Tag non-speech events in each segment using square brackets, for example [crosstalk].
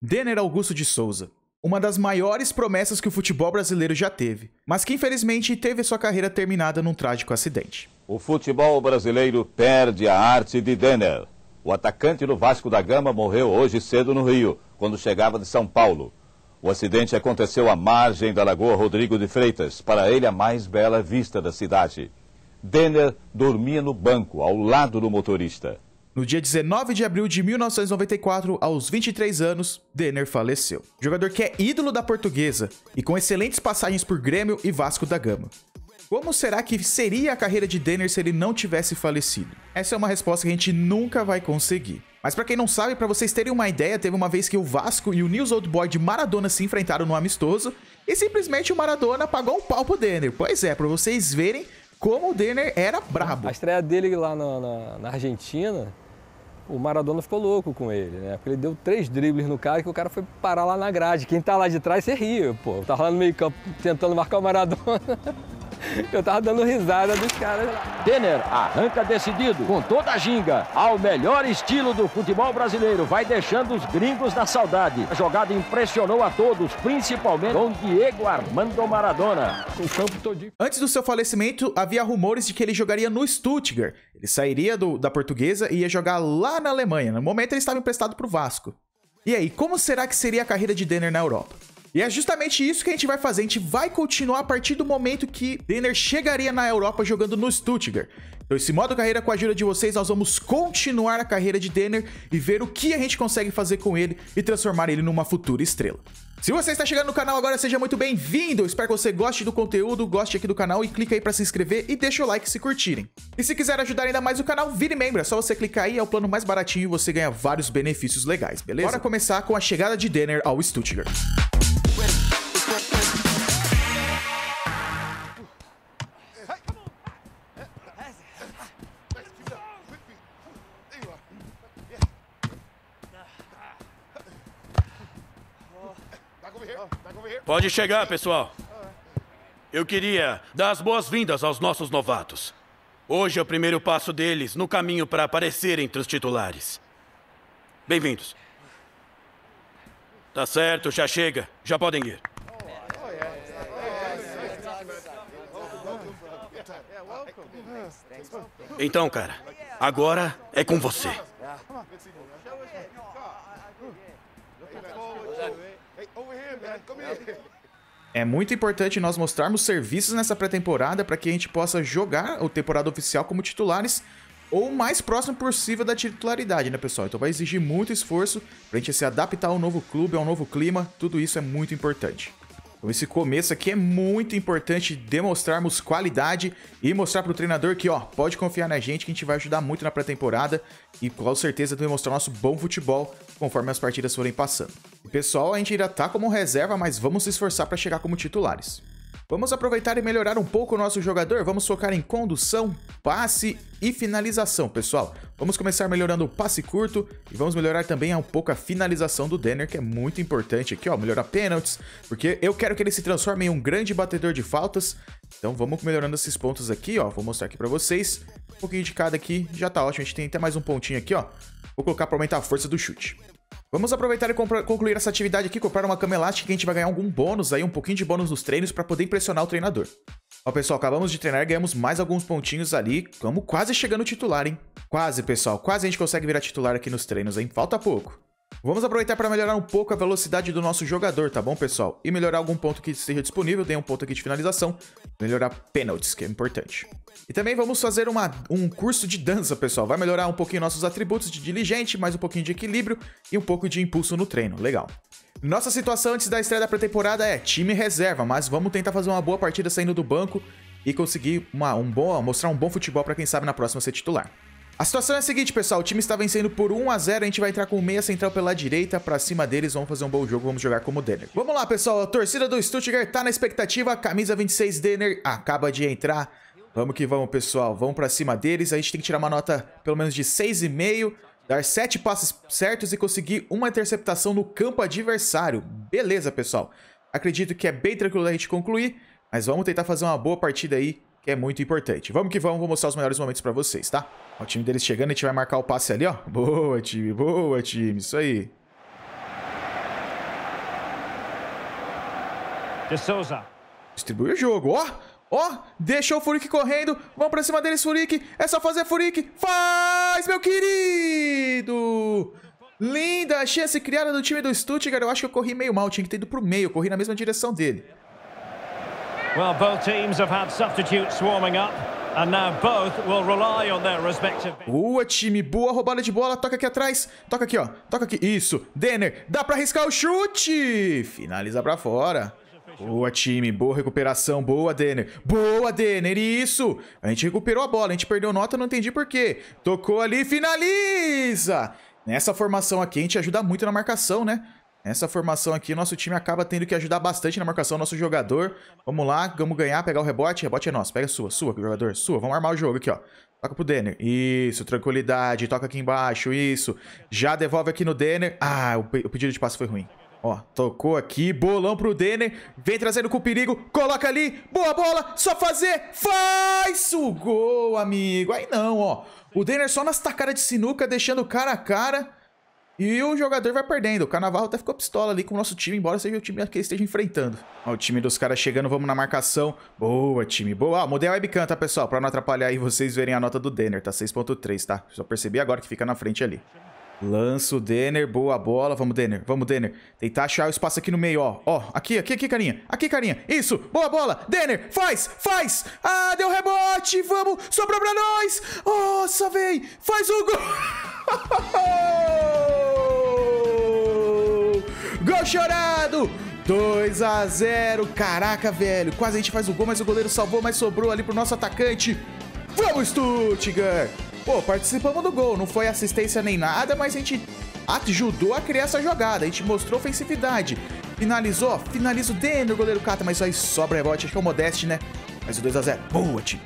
Denner Augusto de Souza. Uma das maiores promessas que o futebol brasileiro já teve, mas que infelizmente teve sua carreira terminada num trágico acidente. O futebol brasileiro perde a arte de Denner. O atacante do Vasco da Gama morreu hoje cedo no Rio, quando chegava de São Paulo. O acidente aconteceu à margem da Lagoa Rodrigo de Freitas, para ele a mais bela vista da cidade. Denner dormia no banco, ao lado do motorista. No dia 19 de abril de 1994, aos 23 anos, Denner faleceu. Jogador que é ídolo da portuguesa e com excelentes passagens por Grêmio e Vasco da Gama. Como será que seria a carreira de Denner se ele não tivesse falecido? Essa é uma resposta que a gente nunca vai conseguir. Mas para quem não sabe, para vocês terem uma ideia, teve uma vez que o Vasco e o News Old Boy de Maradona se enfrentaram no amistoso e simplesmente o Maradona pagou um pau pro Denner. Pois é, para vocês verem como o Denner era brabo. A estreia dele lá na, na, na Argentina, o Maradona ficou louco com ele, né? Porque ele deu três dribles no cara que o cara foi parar lá na grade. Quem tá lá de trás, você ri, pô. Tava lá no meio campo tentando marcar o Maradona. [laughs] [laughs] Eu tava dando risada dos caras lá. Denner arranca decidido, com toda a ginga, ao melhor estilo do futebol brasileiro. Vai deixando os gringos na saudade. A jogada impressionou a todos, principalmente Dom Diego Armando Maradona. O campo todinho. Antes do seu falecimento, havia rumores de que ele jogaria no Stuttgart. Ele sairia do, da portuguesa e ia jogar lá na Alemanha. No momento, ele estava emprestado para o Vasco. E aí, como será que seria a carreira de Denner na Europa? E é justamente isso que a gente vai fazer. A gente vai continuar a partir do momento que Denner chegaria na Europa jogando no Stuttgart. Então, esse modo carreira com a ajuda de vocês, nós vamos continuar a carreira de Denner e ver o que a gente consegue fazer com ele e transformar ele numa futura estrela. Se você está chegando no canal agora, seja muito bem-vindo! Espero que você goste do conteúdo, goste aqui do canal e clique aí para se inscrever e deixa o like se curtirem. E se quiser ajudar ainda mais o canal, vire membro, é só você clicar aí, é o plano mais baratinho e você ganha vários benefícios legais, beleza? Bora começar com a chegada de Denner ao Stuttgart. Pode chegar, pessoal. Eu queria dar as boas-vindas aos nossos novatos. Hoje é o primeiro passo deles no caminho para aparecer entre os titulares. Bem-vindos. Tá certo, já chega. Já podem ir. Então, cara, agora é com você. É muito importante nós mostrarmos serviços nessa pré-temporada para que a gente possa jogar a temporada oficial como titulares ou mais próximo possível da titularidade, né, pessoal? Então vai exigir muito esforço para a gente se adaptar ao novo clube, ao novo clima, tudo isso é muito importante. Então esse começo aqui é muito importante demonstrarmos qualidade e mostrar para o treinador que, ó, pode confiar na gente que a gente vai ajudar muito na pré-temporada e com certeza demonstrar nosso bom futebol conforme as partidas forem passando. pessoal, a gente ainda tá como reserva, mas vamos se esforçar para chegar como titulares. Vamos aproveitar e melhorar um pouco o nosso jogador. Vamos focar em condução, passe e finalização, pessoal. Vamos começar melhorando o passe curto e vamos melhorar também um pouco a finalização do Denner, que é muito importante aqui, ó. Melhorar pênaltis, porque eu quero que ele se transforme em um grande batedor de faltas. Então vamos melhorando esses pontos aqui, ó. Vou mostrar aqui pra vocês. Um pouquinho de cada aqui, já tá ótimo. A gente tem até mais um pontinho aqui, ó. Vou colocar pra aumentar a força do chute. Vamos aproveitar e concluir essa atividade aqui, comprar uma cama elástica que a gente vai ganhar algum bônus aí, um pouquinho de bônus nos treinos para poder impressionar o treinador. Ó, pessoal, acabamos de treinar, ganhamos mais alguns pontinhos ali, estamos quase chegando titular, hein? Quase, pessoal, quase a gente consegue virar titular aqui nos treinos, hein? Falta pouco. Vamos aproveitar para melhorar um pouco a velocidade do nosso jogador, tá bom, pessoal? E melhorar algum ponto que esteja disponível, tem um ponto aqui de finalização, melhorar pênaltis, que é importante. E também vamos fazer uma, um curso de dança, pessoal. Vai melhorar um pouquinho nossos atributos de diligente, mais um pouquinho de equilíbrio e um pouco de impulso no treino, legal. Nossa situação antes da estreia da pré-temporada é time reserva, mas vamos tentar fazer uma boa partida saindo do banco e conseguir uma, um bom, mostrar um bom futebol para quem sabe na próxima ser titular. A situação é a seguinte, pessoal. O time está vencendo por 1 a 0 A gente vai entrar com o meia central pela direita para cima deles. Vamos fazer um bom jogo. Vamos jogar como Denner. Vamos lá, pessoal. A torcida do Stuttgart tá na expectativa. Camisa 26 Denner acaba de entrar. Vamos que vamos, pessoal. Vamos para cima deles. A gente tem que tirar uma nota pelo menos de 6,5 dar sete passes certos e conseguir uma interceptação no campo adversário. Beleza, pessoal. Acredito que é bem tranquilo da gente concluir, mas vamos tentar fazer uma boa partida aí que é muito importante. Vamos que vamos, vou mostrar os melhores momentos pra vocês, tá? Ó, o time deles chegando, a gente vai marcar o passe ali, ó. Boa, time, boa, time, isso aí. De Souza. Distribui o jogo, ó. Ó, deixou o Furik correndo. Vamos pra cima deles, Furik. É só fazer Furik. Faz, meu querido! Linda chance criada do time do Stuttgart. Eu acho que eu corri meio mal. Tinha que ter ido pro meio. Eu corri na mesma direção dele. Well, both teams have had substitutes swarming up. And now both will rely on their respective... Boa, time. Boa roubada de bola. Toca aqui atrás. Toca aqui, ó. Toca aqui. Isso. Denner. Dá pra arriscar o chute. Finaliza pra fora. Boa, time. Boa recuperação. Boa, Denner. Boa, Denner. Isso. A gente recuperou a bola. A gente perdeu nota, não entendi por quê. Tocou ali. Finaliza. Nessa formação aqui, a gente ajuda muito na marcação, né? Nessa formação aqui, nosso time acaba tendo que ajudar bastante na marcação do nosso jogador. Vamos lá, vamos ganhar, pegar o rebote. Rebote é nosso, pega a sua, sua, jogador, sua. Vamos armar o jogo aqui, ó. Toca pro Denner. Isso, tranquilidade. Toca aqui embaixo, isso. Já devolve aqui no Denner. Ah, o, o pedido de passe foi ruim. Ó, tocou aqui, bolão pro Denner, vem trazendo com perigo, coloca ali, boa bola, só fazer, faz o gol, amigo. Aí não, ó, o Denner só nas tacadas de sinuca, deixando cara a cara, e o jogador vai perdendo. O Canavarro até ficou pistola ali com o nosso time, embora seja o time que ele esteja enfrentando. Ó, o time dos caras chegando, vamos na marcação. Boa, time, boa. Ó, mudei a webcam, tá, pessoal? Pra não atrapalhar aí vocês verem a nota do Denner, tá? 6.3, tá? Só percebi agora que fica na frente ali. Lança o Denner, boa bola. Vamos, Denner, vamos, Denner. Tentar achar o espaço aqui no meio, ó. Ó, aqui, aqui, aqui, carinha. Aqui, carinha. Isso, boa bola. Denner, faz, faz. Ah, deu rebote, vamos. Sobrou pra nós. Nossa, vem, Faz o gol. [laughs] gol chorado. 2 a 0 Caraca, velho. Quase a gente faz o gol, mas o goleiro salvou, mas sobrou ali pro nosso atacante. Vamos, Stuttgart. Pô, participamos do gol, não foi assistência nem nada, mas a gente ajudou a criar essa jogada, a gente mostrou ofensividade. Finalizou, finaliza o dentro, o goleiro cata, mas aí sobra rebote, acho que é o Modeste, né? Mas o 2x0, boa, time.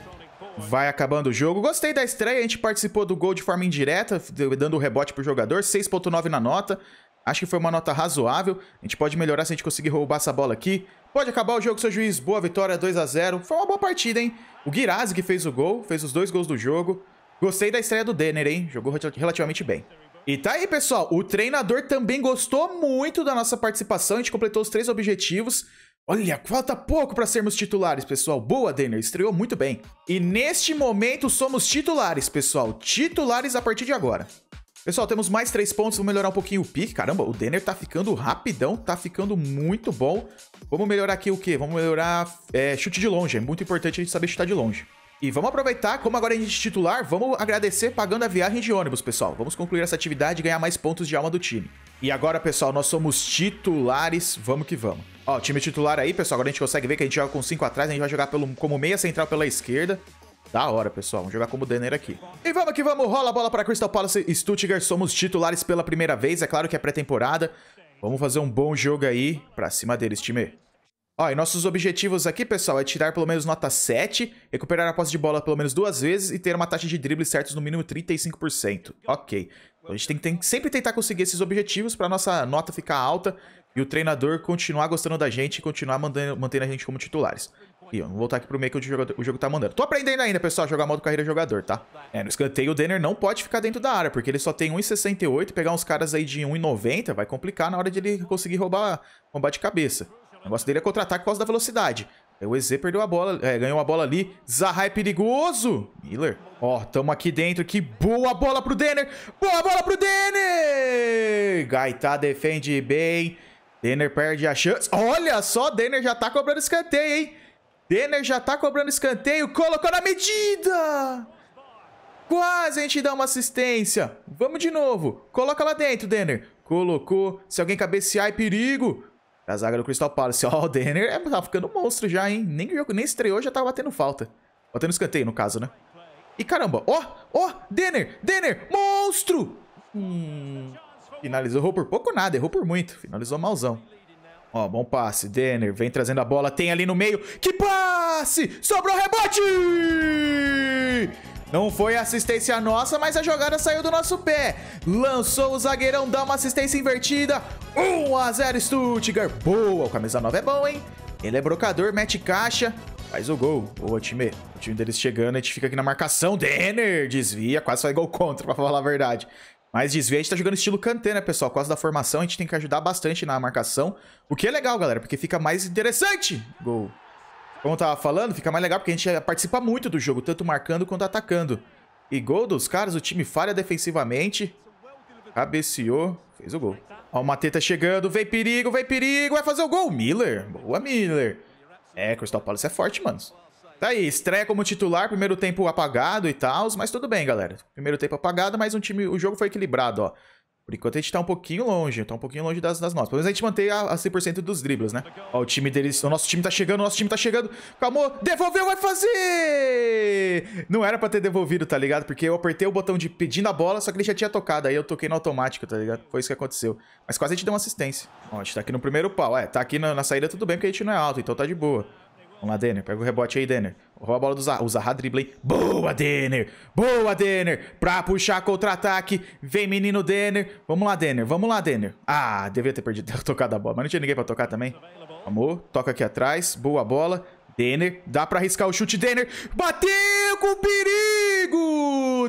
Vai acabando o jogo. Gostei da estreia, a gente participou do gol de forma indireta, dando o rebote pro jogador, 6.9 na nota. Acho que foi uma nota razoável. A gente pode melhorar se a gente conseguir roubar essa bola aqui. Pode acabar o jogo, seu juiz. Boa vitória, 2 a 0 Foi uma boa partida, hein? O Guirazzi que fez o gol, fez os dois gols do jogo. Gostei da estreia do Denner, hein? Jogou relativamente bem. E tá aí, pessoal. O treinador também gostou muito da nossa participação. A gente completou os três objetivos. Olha, falta pouco para sermos titulares, pessoal. Boa, Denner. Estreou muito bem. E neste momento somos titulares, pessoal. Titulares a partir de agora. Pessoal, temos mais três pontos, vamos melhorar um pouquinho o pique. Caramba, o Denner tá ficando rapidão, tá ficando muito bom. Vamos melhorar aqui o quê? Vamos melhorar é, chute de longe. É muito importante a gente saber chutar de longe. E vamos aproveitar, como agora a gente é titular, vamos agradecer pagando a viagem de ônibus, pessoal. Vamos concluir essa atividade e ganhar mais pontos de alma do time. E agora, pessoal, nós somos titulares, vamos que vamos. Ó, o time titular aí, pessoal, agora a gente consegue ver que a gente joga com 5 atrás, a gente vai jogar pelo, como meia central pela esquerda. Da hora, pessoal. Vamos jogar como Denner aqui. E vamos que vamos. Rola a bola para Crystal Palace e Stuttgart. Somos titulares pela primeira vez. É claro que é pré-temporada. Vamos fazer um bom jogo aí pra cima deles, time. Ó, e nossos objetivos aqui, pessoal, é tirar pelo menos nota 7, recuperar a posse de bola pelo menos duas vezes e ter uma taxa de dribles certos no mínimo 35%. Ok. Então a gente tem, que sempre tentar conseguir esses objetivos para nossa nota ficar alta e o treinador continuar gostando da gente e continuar mandando, mantendo a gente como titulares. E ó, vou voltar aqui pro meio que o jogo, o jogo tá mandando. Tô aprendendo ainda, pessoal, a jogar modo carreira jogador, tá? É, no escanteio o Denner não pode ficar dentro da área, porque ele só tem 1,68. Pegar uns caras aí de 1,90 vai complicar na hora de ele conseguir roubar, roubar de cabeça. O negócio dele é contratar por causa da velocidade. O EZ perdeu a bola, é, ganhou a bola ali. Zahai é perigoso. Miller. Ó, tamo aqui dentro. Que boa bola pro Denner. Boa bola pro Denner. Gaitá defende bem. Denner perde a chance. Olha só, Denner já tá cobrando escanteio, hein? Denner já tá cobrando escanteio. Colocou na medida. Quase a gente dá uma assistência. Vamos de novo. Coloca lá dentro, Denner. Colocou. Se alguém cabecear, é perigo. A zaga do Crystal Palace. [laughs] Ó, oh, o Denner é, tá ficando monstro já, hein? Nem, nem estreou, já tava batendo falta. Batendo escanteio, no caso, né? E caramba, ó, oh, ó, oh, Denner, Denner, monstro! Hum, finalizou, por pouco nada, errou por muito. Finalizou malzão. Ó, bom passe, Denner vem trazendo a bola, tem ali no meio. Que passe! Sobrou o rebote! Não foi assistência nossa, mas a jogada saiu do nosso pé. Lançou o zagueirão, dá uma assistência invertida. 1 a 0 Stuttgart. Boa, o camisa 9 é bom, hein? Ele é brocador, mete caixa. Faz o gol. Boa, time. O time deles chegando, a gente fica aqui na marcação. Denner desvia, quase faz gol contra, [laughs] pra falar a verdade. Mas desvia, a gente tá jogando estilo Kanté, né, pessoal? Quase da formação, a gente tem que ajudar bastante na marcação. O que é legal, galera, porque fica mais interessante. Gol como eu tava falando, fica mais legal porque a gente participa muito do jogo, tanto marcando quanto atacando. E gol dos caras, o time falha defensivamente. Cabeceou, fez o gol. Ó, o Mateta chegando, vem perigo, vem perigo, vai fazer o gol. Miller, boa Miller. É, Crystal Palace é forte, mano. Tá aí, estreia como titular, primeiro tempo apagado e tal, mas tudo bem, galera. Primeiro tempo apagado, mas um time, o jogo foi equilibrado, ó. Por enquanto a gente tá um pouquinho longe, tá um pouquinho longe das, das nossas. Pelo menos a gente mantém a, a 100% dos dribles, né? Ó, o time deles, o nosso time tá chegando, o nosso time tá chegando. Calmou, devolveu, vai fazer! Não era pra ter devolvido, tá ligado? Porque eu apertei o botão de pedindo a bola, só que ele já tinha tocado. Aí eu toquei no automático, tá ligado? Foi isso que aconteceu. Mas quase a gente deu uma assistência. Ó, a gente tá aqui no primeiro pau. É, tá aqui na, na saída tudo bem, porque a gente não é alto, então tá de boa. Vamos lá, Denner. Pega o rebote aí, Denner. Rouba a bola do Zaha. O Zaha dribla, hein? Boa, Denner! Boa, Denner! Pra puxar contra-ataque. Vem, menino Denner. Vamos lá, Denner. Vamos lá, Denner. Ah, devia ter perdido, [laughs] tocado a bola. Mas não tinha ninguém pra tocar também. Amor, toca aqui atrás. Boa bola. Denner. Dá pra arriscar o chute, Denner. Bateu com o perigo!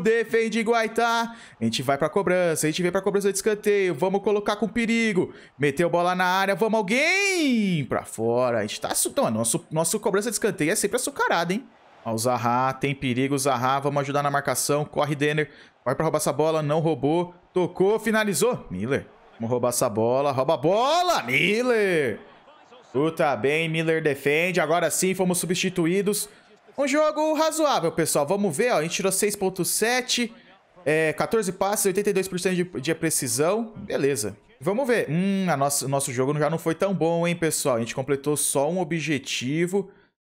defende Guaitá. A gente vai pra cobrança, a gente vem pra cobrança de escanteio. Vamos colocar com perigo. Meteu bola na área, vamos alguém pra fora. A gente tá... Então, nosso, nosso cobrança de escanteio é sempre açucarado, hein? Ó, o Zaha, tem perigo, Zaha, vamos ajudar na marcação. Corre, Denner. Vai pra roubar essa bola, não roubou. Tocou, finalizou. Miller, vamos roubar essa bola. Rouba a bola, Miller. Tudo tá bem, Miller defende. Agora sim, fomos substituídos. Um jogo razoável, pessoal. Vamos ver, ó. A gente tirou 6.7, é, 14 passes, 82% de, de precisão. Beleza. Vamos ver. Hum, a nossa, nosso jogo já não foi tão bom, hein, pessoal? A gente completou só um objetivo.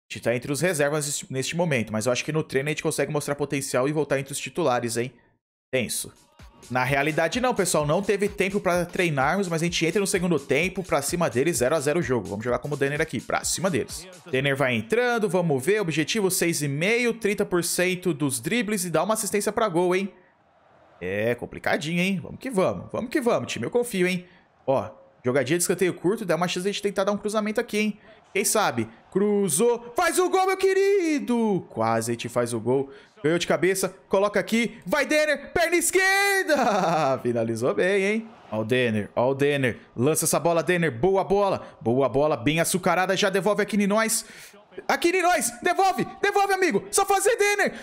A gente tá entre os reservas neste momento, mas eu acho que no treino a gente consegue mostrar potencial e voltar entre os titulares, hein? Tenso. Na realidade, não, pessoal. Não teve tempo para treinarmos, mas a gente entra no segundo tempo, pra cima deles, 0 a 0 o jogo. Vamos jogar como o Denner aqui, pra cima deles. Denner vai entrando, vamos ver. Objetivo 6,5, 30% dos dribles e dá uma assistência pra gol, hein? É, complicadinho, hein? Vamos que vamos, vamos que vamos, time. Eu confio, hein? Ó, Jogadinha de escanteio curto, dá uma chance de a gente tentar dar um cruzamento aqui, hein? Quem sabe? Cruzou. Faz o gol, meu querido! Quase a gente faz o gol. Ganhou de cabeça, coloca aqui. Vai, Denner! Perna esquerda! [laughs] Finalizou bem, hein? Ó o Denner, ó o Denner. Lança essa bola, Denner. Boa bola. Boa bola, bem açucarada. Já devolve aqui em nós. Aqui em nós! Devolve! Devolve, amigo! Só fazer, Denner!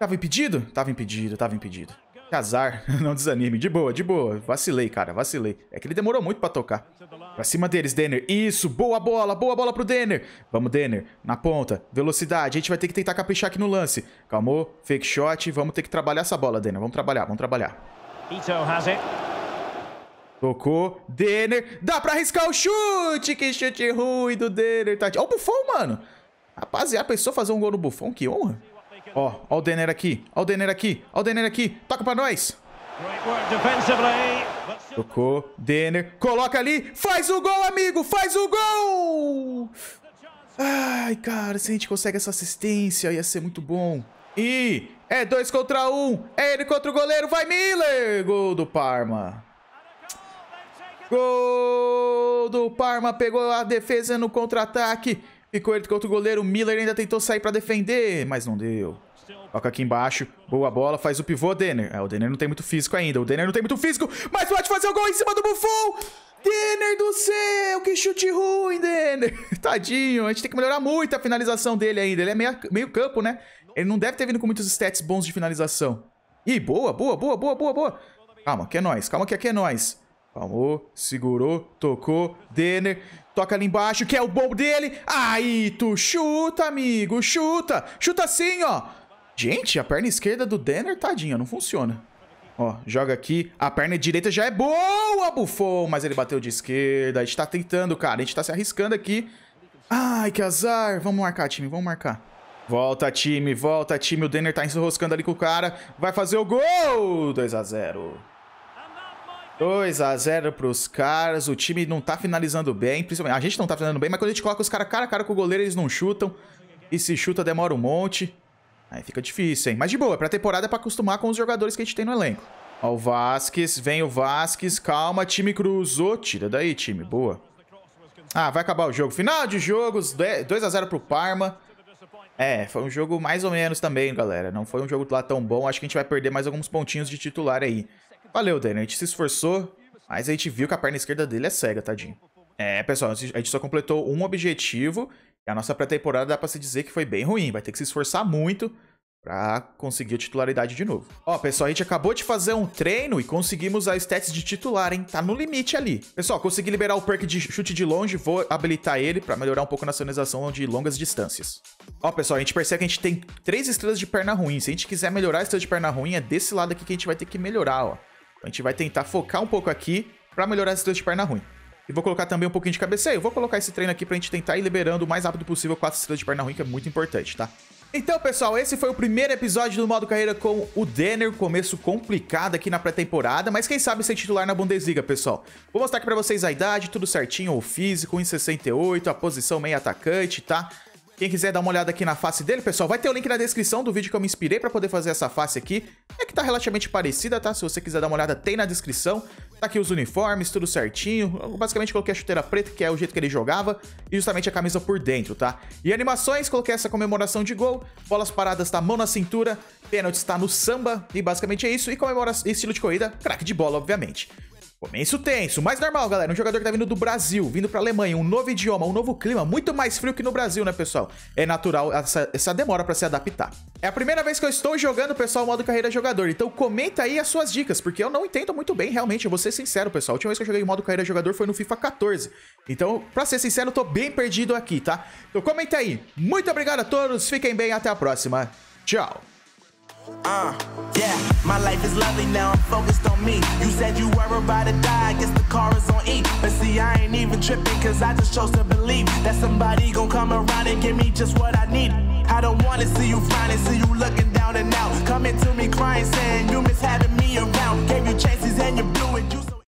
Tava impedido? Tava impedido, tava impedido. Casar, [laughs] não desanime. De boa, de boa. Vacilei, cara, vacilei. É que ele demorou muito pra tocar. Pra cima deles, Denner. Isso, boa bola, boa bola pro Denner. Vamos, Denner, na ponta. Velocidade, a gente vai ter que tentar caprichar aqui no lance. Calmou, fake shot. Vamos ter que trabalhar essa bola, Denner. Vamos trabalhar, vamos trabalhar. Ito has it. Tocou, Denner. Dá pra arriscar o chute. Que chute ruim do Denner. Tá... Olha o Buffon, mano. Rapaziada, pensou fazer um gol no Buffon? Que honra. Ó, ó o Denner aqui. Ó o Denner aqui. Ó o Denner aqui. Toca pra nós. Tocou. Denner. Coloca ali. Faz o gol, amigo. Faz o gol. Ai, cara. Se a gente consegue essa assistência, ia ser muito bom. E é dois contra um. É ele contra o goleiro. Vai, Miller. Gol do Parma. Gol do Parma. Pegou a defesa no contra-ataque. Ficou ele contra o goleiro. Miller ainda tentou sair para defender, mas não deu. Toca aqui embaixo. Boa bola, faz o pivô, Denner. É, o Denner não tem muito físico ainda. O Denner não tem muito físico, mas pode fazer o gol em cima do Buffon! Denner do céu, que chute ruim, Denner. [laughs] Tadinho, a gente tem que melhorar muito a finalização dele ainda. Ele é meia, meio campo, né? Ele não deve ter vindo com muitos stats bons de finalização. Ih, boa, boa, boa, boa, boa, boa. Calma, que é nóis, calma que aqui é nóis. Palmou, segurou, tocou, Denner, toca ali embaixo, que é o bom dele. Aí, tu chuta, amigo, chuta. Chuta assim, ó. Gente, a perna esquerda do Denner, tadinha, não funciona. Ó, joga aqui. A perna direita já é boa, bufou. mas ele bateu de esquerda. A gente tá tentando, cara. A gente tá se arriscando aqui. Ai, que azar. Vamos marcar, time, vamos marcar. Volta, time, volta, time. O Denner tá enroscando ali com o cara. Vai fazer o gol! 2 a 0 2 a 0 pros caras. O time não tá finalizando bem. Principalmente, a gente não tá finalizando bem, mas quando a gente coloca os caras cara a cara com o goleiro, eles não chutam. E se chuta, demora um monte. Aí fica difícil, hein? Mas de boa, pra temporada é pra acostumar com os jogadores que a gente tem no elenco. Ó, o Vasquez, vem o Vasquez, calma, time cruzou, tira daí, time, boa. Ah, vai acabar o jogo. Final de jogos, 2x0 pro Parma. É, foi um jogo mais ou menos também, galera. Não foi um jogo lá tão bom, acho que a gente vai perder mais alguns pontinhos de titular aí. Valeu, Daniel, a gente se esforçou, mas a gente viu que a perna esquerda dele é cega, tadinho. É, pessoal, a gente só completou um objetivo a nossa pré-temporada dá para se dizer que foi bem ruim, vai ter que se esforçar muito para conseguir a titularidade de novo. Ó, pessoal, a gente acabou de fazer um treino e conseguimos a stats de titular, hein? Tá no limite ali. Pessoal, consegui liberar o perk de chute de longe, vou habilitar ele para melhorar um pouco a nacionalização de longas distâncias. Ó, pessoal, a gente percebe que a gente tem três estrelas de perna ruim. Se a gente quiser melhorar a estrela de perna ruim, é desse lado aqui que a gente vai ter que melhorar, ó. A gente vai tentar focar um pouco aqui para melhorar as estrelas de perna ruim. E vou colocar também um pouquinho de cabeceio. Vou colocar esse treino aqui pra gente tentar ir liberando o mais rápido possível quatro estrelas de perna ruim, que é muito importante, tá? Então, pessoal, esse foi o primeiro episódio do modo carreira com o Denner. Começo complicado aqui na pré-temporada, mas quem sabe ser titular na Bundesliga, pessoal. Vou mostrar aqui pra vocês a idade, tudo certinho, o físico, 1,68, a posição meio atacante, tá? Quem quiser dar uma olhada aqui na face dele, pessoal, vai ter o link na descrição do vídeo que eu me inspirei para poder fazer essa face aqui. É que tá relativamente parecida, tá? Se você quiser dar uma olhada, tem na descrição. Tá aqui os uniformes, tudo certinho. Eu basicamente coloquei a chuteira preta, que é o jeito que ele jogava, e justamente a camisa por dentro, tá? E animações, coloquei essa comemoração de gol, bolas paradas tá mão na cintura, pênalti está no samba, e basicamente é isso. E comemora estilo de corrida, craque de bola, obviamente. Começo tenso, mas normal, galera. Um jogador que tá vindo do Brasil, vindo pra Alemanha, um novo idioma, um novo clima, muito mais frio que no Brasil, né, pessoal? É natural essa, essa demora pra se adaptar. É a primeira vez que eu estou jogando, pessoal, modo carreira jogador. Então comenta aí as suas dicas, porque eu não entendo muito bem, realmente. Eu vou ser sincero, pessoal. A última vez que eu joguei modo carreira jogador foi no FIFA 14. Então, pra ser sincero, eu tô bem perdido aqui, tá? Então comenta aí. Muito obrigado a todos, fiquem bem, até a próxima. Tchau. Uh, yeah, my life is lovely now, I'm focused on me. You said you were about to die, I guess the car is on E. But see, I ain't even tripping, cause I just chose to believe that somebody gon' come around and give me just what I need. I don't wanna see you finally see you looking down and out. Coming to me crying, saying you miss having me around. Gave you chances and you blew it. You